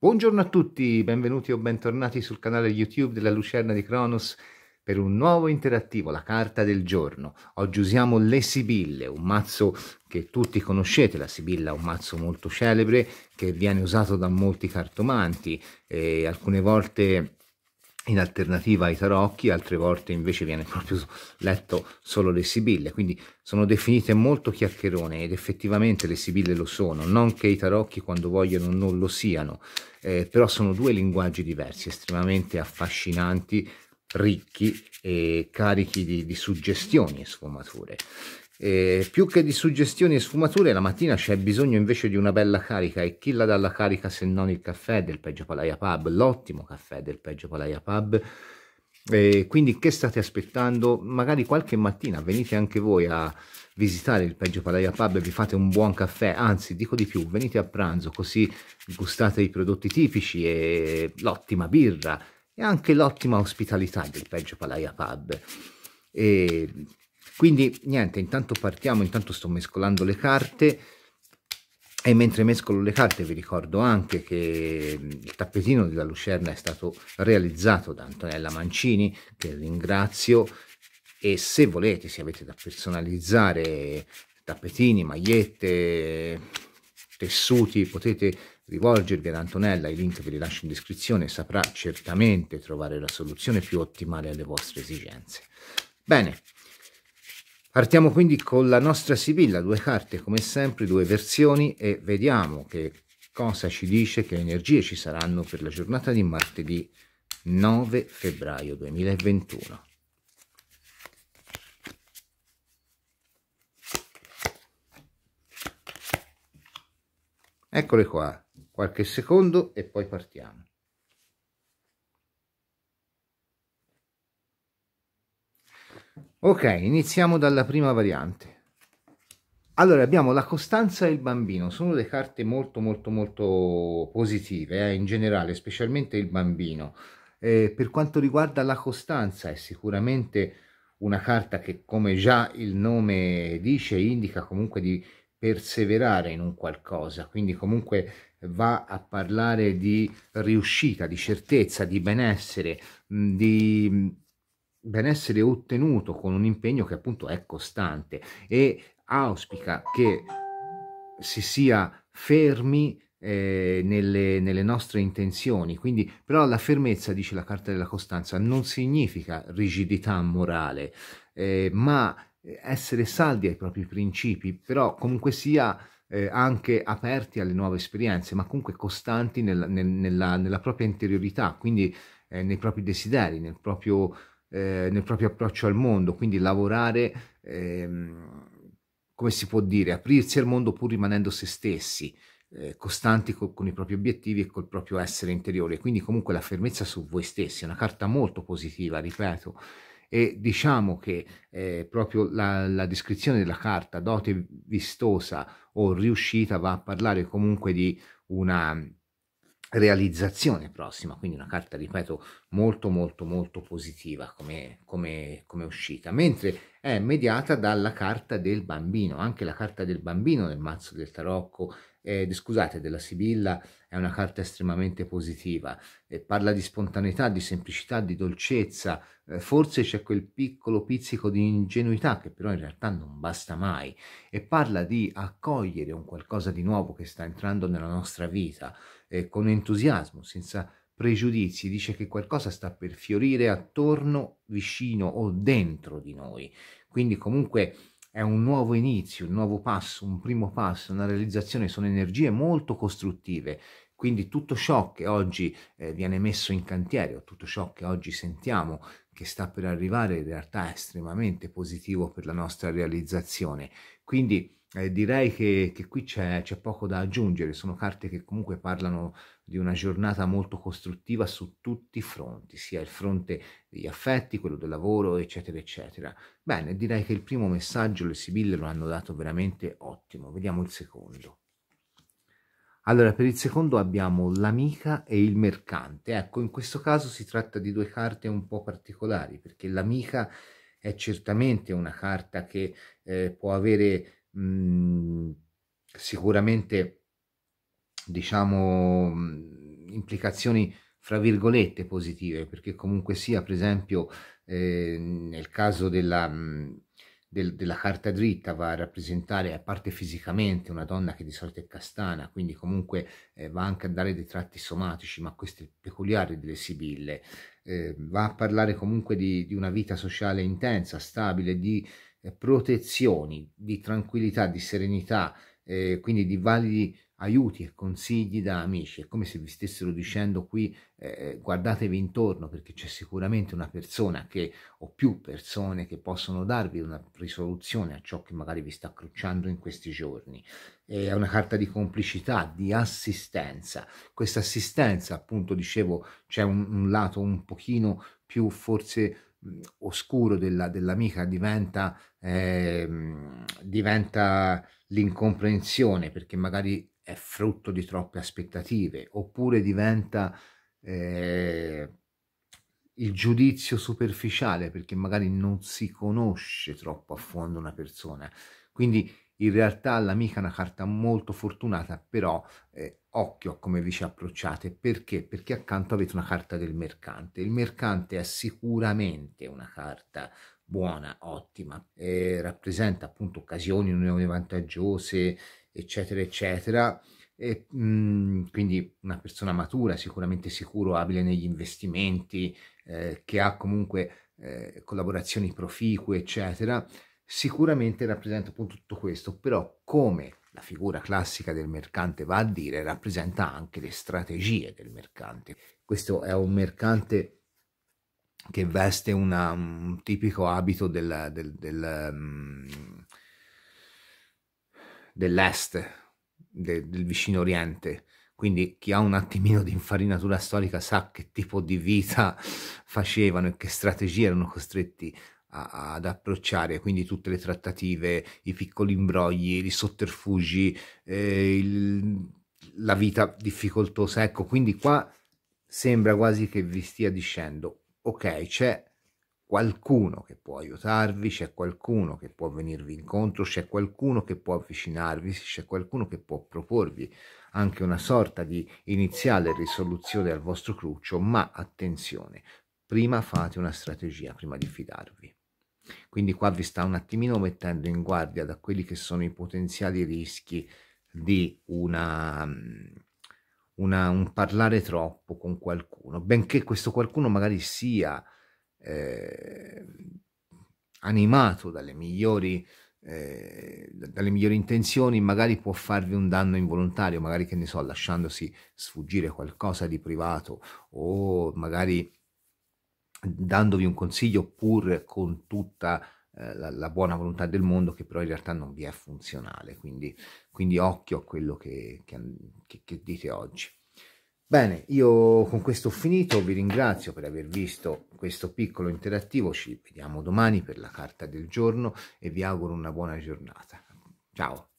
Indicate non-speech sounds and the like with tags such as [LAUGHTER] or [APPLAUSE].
Buongiorno a tutti, benvenuti o bentornati sul canale YouTube della Lucerna di Cronos per un nuovo interattivo, la carta del giorno. Oggi usiamo le Sibille, un mazzo che tutti conoscete, la Sibilla è un mazzo molto celebre che viene usato da molti cartomanti e alcune volte in alternativa ai tarocchi, altre volte invece viene proprio [LAUGHS] letto solo le sibille, quindi sono definite molto chiacchierone ed effettivamente le sibille lo sono, non che i tarocchi quando vogliono non lo siano, eh, però sono due linguaggi diversi, estremamente affascinanti, ricchi e carichi di, di suggestioni e sfumature. E eh, più che di suggestioni e sfumature, la mattina c'è bisogno invece di una bella carica e chi la dà la carica se non il caffè del Peggio Palaia Pub, l'ottimo caffè del Peggio Palaia Pub. E eh, quindi che state aspettando? Magari qualche mattina venite anche voi a visitare il Peggio Palaia Pub e vi fate un buon caffè, anzi dico di più, venite a pranzo così gustate i prodotti tipici e l'ottima birra e anche l'ottima ospitalità del Peggio Palaia Pub. E quindi niente, intanto partiamo, intanto sto mescolando le carte e mentre mescolo le carte vi ricordo anche che mm, il tappetino della lucerna è stato realizzato da Antonella Mancini, che ringrazio e se volete, se avete da personalizzare tappetini, magliette, tessuti, potete rivolgervi ad Antonella, i link ve li lascio in descrizione, saprà certamente trovare la soluzione più ottimale alle vostre esigenze. Bene, Partiamo quindi con la nostra Sibilla, due carte come sempre, due versioni e vediamo che cosa ci dice, che energie ci saranno per la giornata di martedì 9 febbraio 2021. Eccole qua, qualche secondo e poi partiamo. Ok, iniziamo dalla prima variante. Allora abbiamo la costanza e il bambino, sono delle carte molto molto molto positive eh, in generale, specialmente il bambino. Eh, per quanto riguarda la costanza è sicuramente una carta che come già il nome dice indica comunque di perseverare in un qualcosa, quindi comunque va a parlare di riuscita, di certezza, di benessere, di benessere ottenuto con un impegno che appunto è costante e auspica che si sia fermi eh, nelle, nelle, nostre intenzioni. Quindi, però, la fermezza, dice la carta della costanza, non significa rigidità morale, eh, ma essere saldi ai propri principi, però comunque sia eh, anche aperti alle nuove esperienze, ma comunque costanti nel, nel, nella, nella, propria interiorità, quindi eh, nei propri desideri, nel proprio eh, nel proprio approccio al mondo, quindi lavorare, ehm, come si può dire, aprirsi al mondo pur rimanendo se stessi, eh, costanti co con i propri obiettivi e col proprio essere interiore. Quindi comunque la fermezza su voi stessi è una carta molto positiva, ripeto. E diciamo che eh, proprio la, la descrizione della carta, dote vistosa o riuscita, va a parlare comunque di una realizzazione prossima, quindi una carta, ripeto, molto molto molto positiva come, come, come uscita, mentre è mediata dalla carta del bambino, anche la carta del bambino nel mazzo del tarocco, eh, scusate, della Sibilla è una carta estremamente positiva, eh, parla di spontaneità, di semplicità, di dolcezza, eh, forse c'è quel piccolo pizzico di ingenuità che però in realtà non basta mai e parla di accogliere un qualcosa di nuovo che sta entrando nella nostra vita, eh, con entusiasmo, senza pregiudizi, dice che qualcosa sta per fiorire attorno, vicino o dentro di noi. Quindi comunque è un nuovo inizio, un nuovo passo, un primo passo, una realizzazione, sono energie molto costruttive. Quindi tutto ciò che oggi eh, viene messo in cantiere o tutto ciò che oggi sentiamo che sta per arrivare in realtà è estremamente positivo per la nostra realizzazione. Quindi eh, direi che, che qui c'è, poco da aggiungere, sono carte che comunque parlano di una giornata molto costruttiva su tutti i fronti, sia il fronte degli affetti, quello del lavoro, eccetera, eccetera. Bene, direi che il primo messaggio le Sibille lo hanno dato veramente ottimo, vediamo il secondo. Allora, per il secondo abbiamo l'amica e il mercante. Ecco, in questo caso si tratta di due carte un po' particolari, perché l'amica è certamente una carta che eh, può avere mh, mhmm, sicuramente diciamo mhmm, implicazioni fra virgolette positive perché comunque sia per esempio eh, nel caso della, mhmm, del, della carta dritta va a rappresentare a parte fisicamente una donna che di solito è castana quindi comunque eh, va anche a dare dei tratti somatici ma questo è peculiare delle sibille eh, va a parlare comunque di, di una vita sociale intensa stabile di eh, protezioni, di tranquillità, di serenità, eh, quindi di validi aiuti e consigli da amici. È come se vi stessero dicendo qui eh, eh, guardatevi intorno perché c'è sicuramente una persona che, o più persone che possono darvi una risoluzione a ciò che magari vi sta crucciando in questi giorni. Eh, è una carta di complicità, di assistenza. Questa assistenza, appunto, dicevo, c'è un, un lato un pochino più forse oscuro della, dell'amica diventa, eh, diventa l'incomprensione perché magari è frutto di troppe aspettative oppure diventa eh, il giudizio superficiale perché magari non si conosce troppo a fondo una persona quindi in realtà l'amica è una carta molto fortunata, però eh, occhio a come vi ci approcciate. Perché? Perché accanto avete una carta del mercante. Il mercante è sicuramente una carta buona, ottima, eh, rappresenta appunto occasioni, unioni vantaggiose, eccetera, eccetera. E, mh, mm, quindi una persona matura, sicuramente sicuro, abile negli investimenti, eh, che ha comunque eh, collaborazioni proficue, eccetera sicuramente rappresenta appunto tutto questo, però come la figura classica del mercante va a dire, rappresenta anche le strategie del mercante. Questo è un mercante che veste una, un tipico abito del, del, del, mm, dell'est, de, del vicino oriente. Quindi chi ha un attimino di infarinatura storica sa che tipo di vita [LAUGHS] facevano e che strategie erano costretti a, ad approcciare, quindi tutte le trattative, i piccoli imbrogli, i sotterfugi, eh, il, la vita difficoltosa. Ecco, quindi qua sembra quasi che vi stia dicendo, ok, c'è qualcuno che può aiutarvi, c'è qualcuno che può venirvi incontro, c'è qualcuno che può avvicinarvi, c'è qualcuno che può proporvi anche una sorta di iniziale risoluzione al vostro cruccio, ma attenzione, prima fate una strategia, prima di fidarvi. Quindi qua vi sta un attimino mettendo in guardia da quelli che sono i potenziali rischi di una, mm, una, un parlare troppo con qualcuno, benché questo qualcuno magari sia eh, animato dalle migliori, eh, dalle migliori intenzioni, magari può farvi un danno involontario, magari che ne so, lasciandosi sfuggire qualcosa di privato o magari dandovi un consiglio pur con tutta eh, la, la, buona volontà del mondo che però in realtà non vi è funzionale, quindi, quindi occhio a quello che, che, che, che dite oggi. Bene, io con questo ho finito, vi ringrazio per aver visto questo piccolo interattivo, ci vediamo domani per la carta del giorno e vi auguro una buona giornata. Ciao!